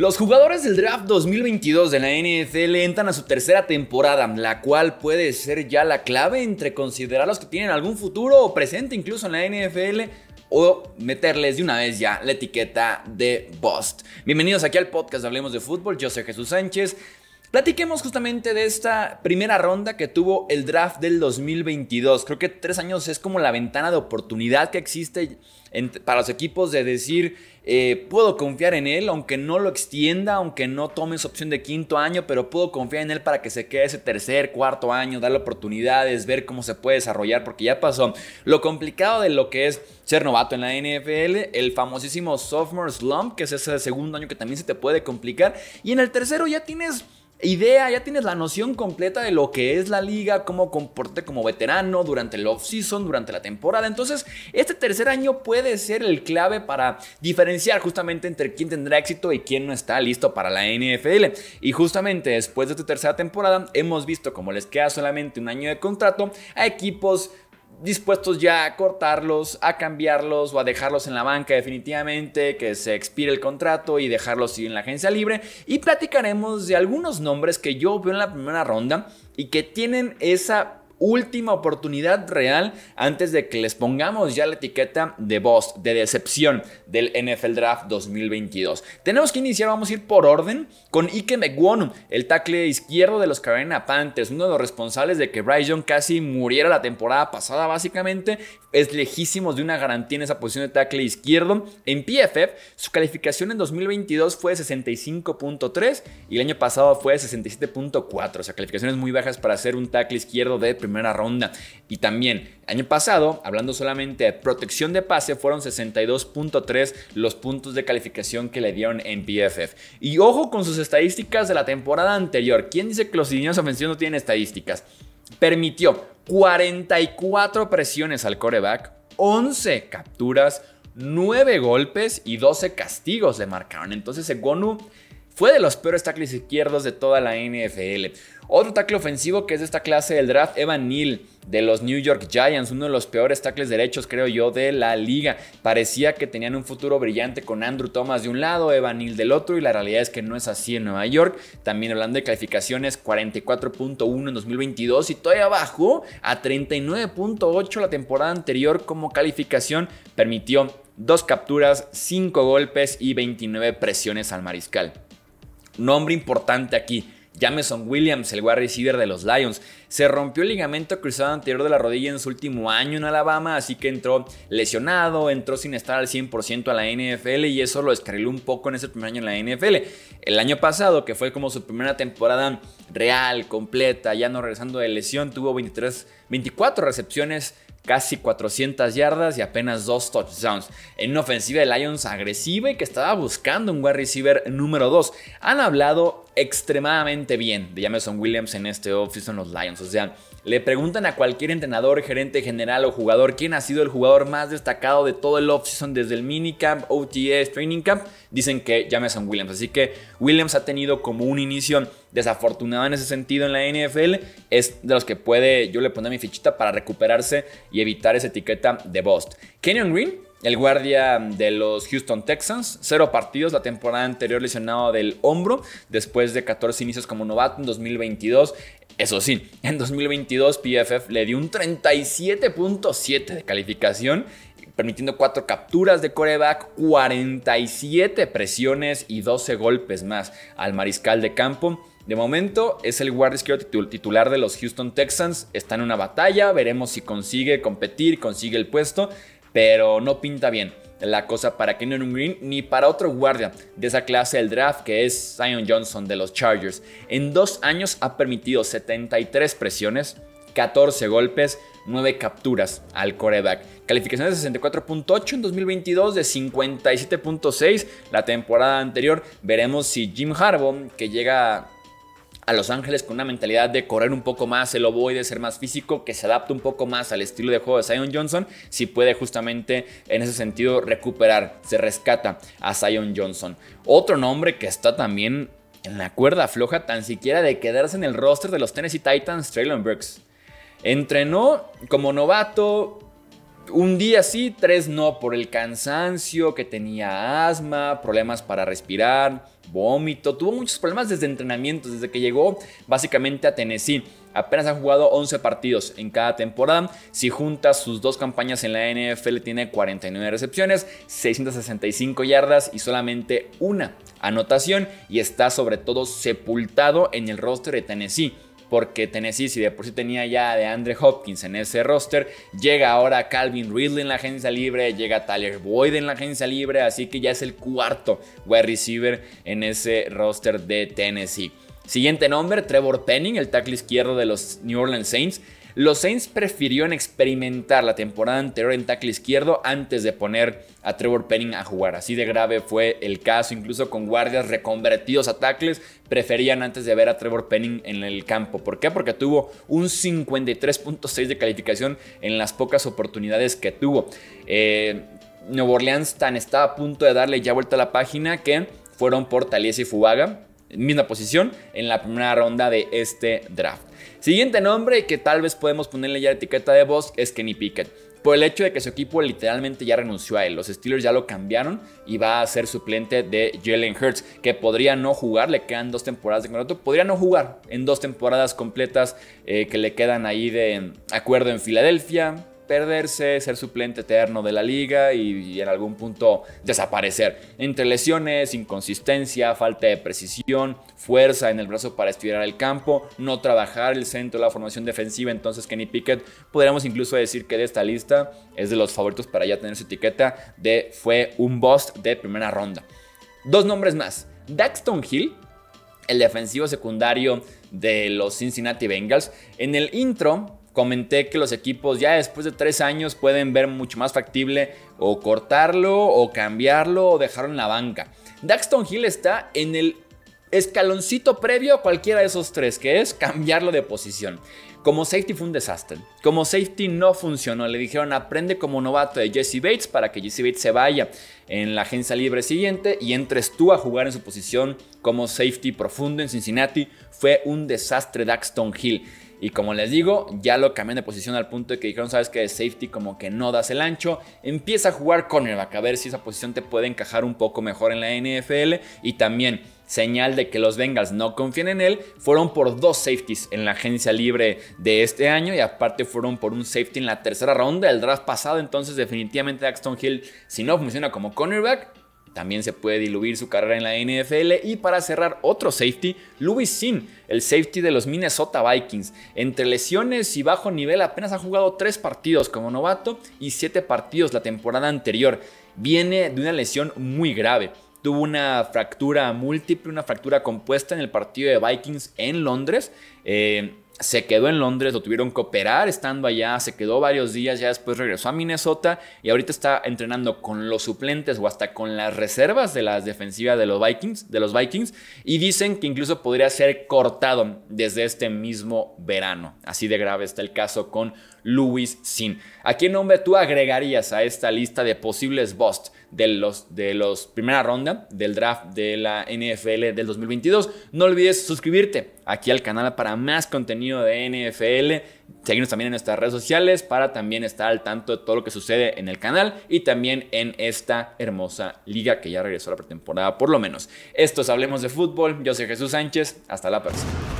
Los jugadores del draft 2022 de la NFL entran a su tercera temporada, la cual puede ser ya la clave entre considerarlos que tienen algún futuro o presente incluso en la NFL o meterles de una vez ya la etiqueta de Bust. Bienvenidos aquí al podcast Hablemos de Fútbol, yo soy Jesús Sánchez. Platiquemos justamente de esta primera ronda que tuvo el draft del 2022. Creo que tres años es como la ventana de oportunidad que existe para los equipos de decir, eh, puedo confiar en él, aunque no lo extienda, aunque no tome su opción de quinto año, pero puedo confiar en él para que se quede ese tercer, cuarto año, darle oportunidades, ver cómo se puede desarrollar, porque ya pasó lo complicado de lo que es ser novato en la NFL, el famosísimo sophomore slump, que es ese segundo año que también se te puede complicar, y en el tercero ya tienes idea, ya tienes la noción completa de lo que es la liga, cómo comporte como veterano durante el off-season, durante la temporada. Entonces, este tercer año puede ser el clave para diferenciar justamente entre quién tendrá éxito y quién no está listo para la NFL. Y justamente después de esta tercera temporada, hemos visto como les queda solamente un año de contrato a equipos dispuestos ya a cortarlos, a cambiarlos o a dejarlos en la banca definitivamente, que se expire el contrato y dejarlos en la agencia libre. Y platicaremos de algunos nombres que yo veo en la primera ronda y que tienen esa última oportunidad real antes de que les pongamos ya la etiqueta de boss, de decepción del NFL Draft 2022. Tenemos que iniciar, vamos a ir por orden, con Ike McGuon, el tackle izquierdo de los Carolina Panthers, uno de los responsables de que Bryce casi muriera la temporada pasada básicamente, es lejísimos de una garantía en esa posición de tackle izquierdo. En PFF, su calificación en 2022 fue de 65.3 y el año pasado fue de 67.4. O sea, calificaciones muy bajas para hacer un tackle izquierdo de primera ronda. Y también, año pasado, hablando solamente de protección de pase, fueron 62.3 los puntos de calificación que le dieron en PFF. Y ojo con sus estadísticas de la temporada anterior. ¿Quién dice que los lineos ofensivos no tienen estadísticas? permitió 44 presiones al coreback, 11 capturas, 9 golpes y 12 castigos le marcaron. Entonces, Egonu fue de los peores tackles izquierdos de toda la NFL. Otro tackle ofensivo que es de esta clase del draft, Evan Neal, de los New York Giants, uno de los peores tackles derechos, creo yo, de la liga. Parecía que tenían un futuro brillante con Andrew Thomas de un lado, Evan Neal del otro, y la realidad es que no es así en Nueva York. También hablando de calificaciones, 44.1 en 2022 y todavía bajó a 39.8 la temporada anterior como calificación. Permitió dos capturas, cinco golpes y 29 presiones al mariscal nombre importante aquí. Jameson Williams, el wide receiver de los Lions, se rompió el ligamento cruzado anterior de la rodilla en su último año en Alabama, así que entró lesionado, entró sin estar al 100% a la NFL y eso lo descarriló un poco en ese primer año en la NFL. El año pasado, que fue como su primera temporada real, completa, ya no regresando de lesión, tuvo 23, 24 recepciones, casi 400 yardas y apenas dos touchdowns. En una ofensiva de Lions agresiva y que estaba buscando un wide receiver número 2. Han hablado extremadamente bien de Jameson Williams en este offseason los Lions. O sea, le preguntan a cualquier entrenador, gerente general o jugador quién ha sido el jugador más destacado de todo el offseason desde el minicamp, OTS, training camp, dicen que Jameson Williams. Así que Williams ha tenido como un inicio desafortunado en ese sentido en la NFL. Es de los que puede, yo le pondré mi fichita para recuperarse y evitar esa etiqueta de bust. Kenyon Green el guardia de los Houston Texans, cero partidos la temporada anterior lesionado del hombro, después de 14 inicios como novato en 2022. Eso sí, en 2022 PFF le dio un 37.7 de calificación, permitiendo 4 capturas de coreback, 47 presiones y 12 golpes más al mariscal de campo. De momento es el guardia izquierdo titular de los Houston Texans, está en una batalla, veremos si consigue competir, consigue el puesto, pero no pinta bien la cosa para Kenyon Green ni para otro guardia de esa clase del draft que es Zion Johnson de los Chargers. En dos años ha permitido 73 presiones, 14 golpes, 9 capturas al coreback. Calificación de 64.8 en 2022, de 57.6 la temporada anterior. Veremos si Jim Harbaugh, que llega a Los Ángeles con una mentalidad de correr un poco más, el de ser más físico, que se adapte un poco más al estilo de juego de Zion Johnson, si puede justamente en ese sentido recuperar, se rescata a Zion Johnson. Otro nombre que está también en la cuerda floja, tan siquiera de quedarse en el roster de los Tennessee Titans, Traylon Brooks. Entrenó como novato, un día sí, tres no, por el cansancio, que tenía asma, problemas para respirar, vómito, tuvo muchos problemas desde entrenamientos, desde que llegó básicamente a Tennessee. Apenas ha jugado 11 partidos en cada temporada. Si juntas sus dos campañas en la NFL, tiene 49 recepciones, 665 yardas y solamente una anotación. Y está sobre todo sepultado en el roster de Tennessee porque Tennessee, si de por sí tenía ya de Andre Hopkins en ese roster, llega ahora Calvin Ridley en la agencia libre, llega Tyler Boyd en la agencia libre, así que ya es el cuarto wide receiver en ese roster de Tennessee. Siguiente nombre, Trevor Penning, el tackle izquierdo de los New Orleans Saints. Los Saints prefirieron experimentar la temporada anterior en tackle izquierdo antes de poner a Trevor Penning a jugar. Así de grave fue el caso, incluso con guardias reconvertidos a tackles, preferían antes de ver a Trevor Penning en el campo. ¿Por qué? Porque tuvo un 53.6 de calificación en las pocas oportunidades que tuvo. Eh, Nuevo Orleans tan estaba a punto de darle ya vuelta a la página que fueron por y Fubaga misma posición en la primera ronda de este draft. Siguiente nombre que tal vez podemos ponerle ya etiqueta de voz es Kenny Pickett. Por el hecho de que su equipo literalmente ya renunció a él. Los Steelers ya lo cambiaron y va a ser suplente de Jalen Hurts, que podría no jugar, le quedan dos temporadas de contrato, podría no jugar en dos temporadas completas eh, que le quedan ahí de acuerdo en Filadelfia perderse, ser suplente eterno de la liga y, en algún punto desaparecer. Entre lesiones, inconsistencia, falta de precisión, fuerza en el brazo para estirar el campo, no trabajar el centro, de la formación defensiva, entonces Kenny Pickett, podríamos incluso decir que de esta lista es de los favoritos para ya tener su etiqueta de fue un bust de primera ronda. Dos nombres más, Daxton Hill, el defensivo secundario de los Cincinnati Bengals. En el intro Comenté que los equipos ya después de tres años pueden ver mucho más factible o cortarlo o cambiarlo o dejarlo en la banca. Daxton Hill está en el escaloncito previo a cualquiera de esos tres, que es cambiarlo de posición. Como safety fue un desastre. Como safety no funcionó. Le dijeron aprende como novato de Jesse Bates para que Jesse Bates se vaya en la agencia libre siguiente y entres tú a jugar en su posición como safety profundo en Cincinnati. Fue un desastre Daxton Hill. Y como les digo, ya lo cambian de posición al punto de que dijeron, sabes que de safety como que no das el ancho. Empieza a jugar cornerback, a ver si esa posición te puede encajar un poco mejor en la NFL. Y también señal de que los Bengals no confían en él, fueron por dos safeties en la agencia libre de este año y aparte fueron por un safety en la tercera ronda del draft pasado, entonces definitivamente Axton Hill, si no funciona como cornerback, también se puede diluir su carrera en la NFL y para cerrar otro safety, Louis Sin, el safety de los Minnesota Vikings. Entre lesiones y bajo nivel apenas ha jugado tres partidos como novato y siete partidos la temporada anterior. Viene de una lesión muy grave. Tuvo una fractura múltiple, una fractura compuesta en el partido de Vikings en Londres. Eh, se quedó en Londres, lo tuvieron que operar estando allá, se quedó varios días, ya después regresó a Minnesota y ahorita está entrenando con los suplentes o hasta con las reservas de las defensivas de los Vikings, de los Vikings y dicen que incluso podría ser cortado desde este mismo verano. Así de grave está el caso con Luis Sin. ¿A qué nombre tú agregarías a esta lista de posibles busts de los, de los primera ronda del draft de la NFL del 2022? No olvides suscribirte aquí al canal para más contenido de NFL, seguirnos también en nuestras redes sociales para también estar al tanto de todo lo que sucede en el canal y también en esta hermosa liga que ya regresó a la pretemporada por lo menos. Esto es Hablemos de Fútbol, yo soy Jesús Sánchez, hasta la próxima.